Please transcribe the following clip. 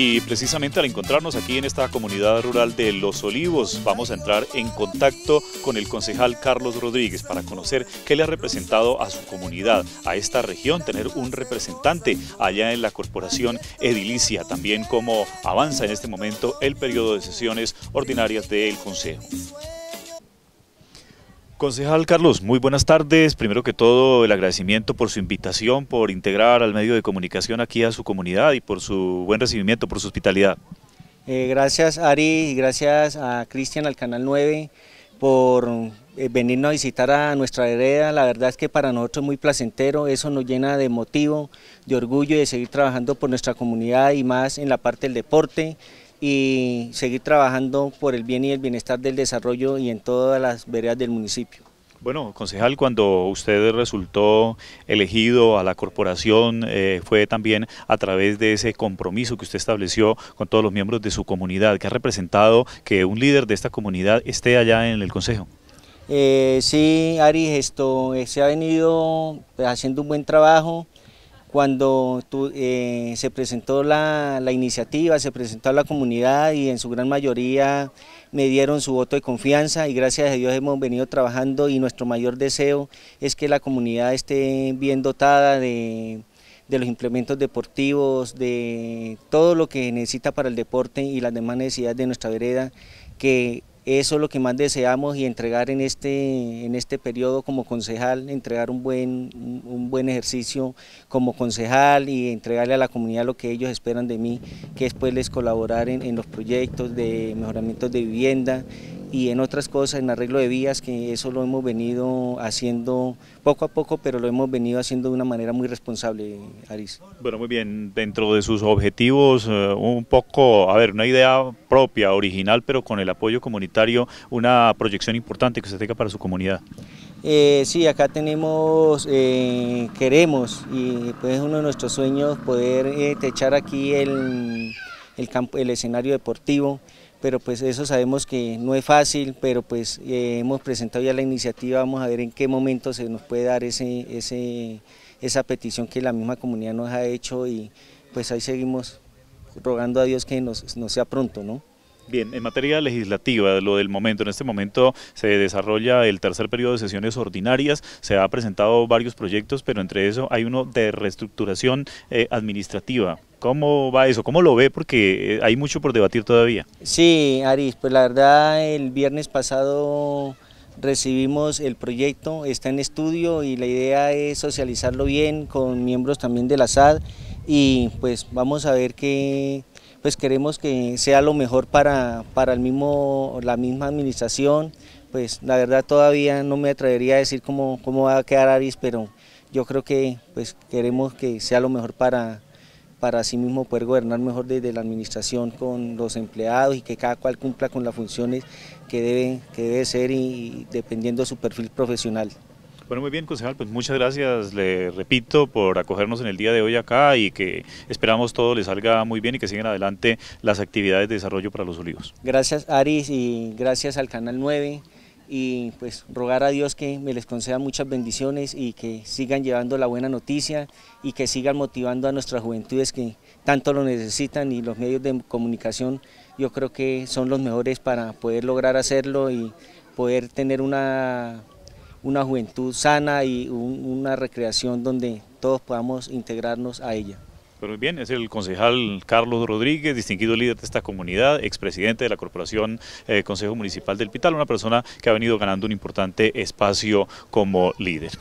Y precisamente al encontrarnos aquí en esta comunidad rural de Los Olivos, vamos a entrar en contacto con el concejal Carlos Rodríguez para conocer qué le ha representado a su comunidad, a esta región, tener un representante allá en la corporación edilicia, también cómo avanza en este momento el periodo de sesiones ordinarias del Consejo. Concejal Carlos, muy buenas tardes. Primero que todo, el agradecimiento por su invitación, por integrar al medio de comunicación aquí a su comunidad y por su buen recibimiento, por su hospitalidad. Eh, gracias Ari y gracias a Cristian, al Canal 9, por eh, venirnos a visitar a nuestra hereda. La verdad es que para nosotros es muy placentero, eso nos llena de motivo, de orgullo y de seguir trabajando por nuestra comunidad y más en la parte del deporte y seguir trabajando por el bien y el bienestar del desarrollo y en todas las veredas del municipio. Bueno, concejal, cuando usted resultó elegido a la corporación, eh, fue también a través de ese compromiso que usted estableció con todos los miembros de su comunidad, que ha representado que un líder de esta comunidad esté allá en el consejo. Eh, sí, Ari, esto eh, se ha venido pues, haciendo un buen trabajo, cuando eh, se presentó la, iniciativa, se presentó a la comunidad y en su gran mayoría me dieron su voto de confianza y gracias a Dios hemos venido trabajando y nuestro mayor deseo es que la comunidad esté bien dotada de, los implementos deportivos, de todo lo que necesita para el deporte y las demás necesidades de nuestra vereda, que eso es lo que más deseamos y entregar en este, en este periodo como concejal, entregar un buen, un buen ejercicio como concejal y entregarle a la comunidad lo que ellos esperan de mí, que es pues, les colaborar en, en los proyectos de mejoramiento de vivienda, y en otras cosas, en arreglo de vías, que eso lo hemos venido haciendo poco a poco, pero lo hemos venido haciendo de una manera muy responsable, Aris. Bueno, muy bien, dentro de sus objetivos, eh, un poco, a ver, una idea propia, original, pero con el apoyo comunitario, una proyección importante que se tenga para su comunidad. Eh, sí, acá tenemos, eh, queremos, y pues es uno de nuestros sueños poder echar techar aquí el, campo, el escenario deportivo, pero pues eso sabemos que no es fácil, pero pues eh, hemos presentado ya la iniciativa, vamos a ver en qué momento se nos puede dar ese, ese, esa petición que la misma comunidad nos ha hecho y pues ahí seguimos rogando a Dios que nos, sea pronto, ¿no? Bien, en materia legislativa, lo del momento, en este momento se desarrolla el tercer periodo de sesiones ordinarias, se ha presentado varios proyectos, pero entre eso hay uno de reestructuración eh, administrativa. ¿Cómo va eso? ¿Cómo lo ve? Porque eh, hay mucho por debatir todavía. Sí, Aris, pues la verdad el viernes pasado recibimos el proyecto, está en estudio y la idea es socializarlo bien con miembros también de la SAD y pues vamos a ver qué, pues queremos que sea lo mejor para, para el mismo, la misma administración, pues la verdad todavía no me atrevería a decir cómo, cómo va a quedar Aris, pero yo creo que pues queremos que sea lo mejor para, para sí mismo poder gobernar mejor desde la administración con los empleados y que cada cual cumpla con las funciones que debe, que debe ser y, dependiendo de su perfil profesional. Bueno, muy bien, concejal, pues muchas gracias, le repito, por acogernos en el día de hoy acá y que esperamos todo le salga muy bien y que sigan adelante las actividades de desarrollo para los olivos. Gracias, Aris, y gracias al Canal 9 y pues rogar a Dios que me les conceda muchas bendiciones y que sigan llevando la buena noticia y que sigan motivando a nuestras juventudes que tanto lo necesitan y los medios de comunicación yo creo que son los mejores para poder lograr hacerlo y poder tener una, una juventud sana y una recreación donde todos podamos integrarnos a ella. Muy bien, es el concejal Carlos Rodríguez, distinguido líder de esta comunidad, expresidente de la Corporación eh, Consejo Municipal del Pital, una persona que ha venido ganando un importante espacio como líder.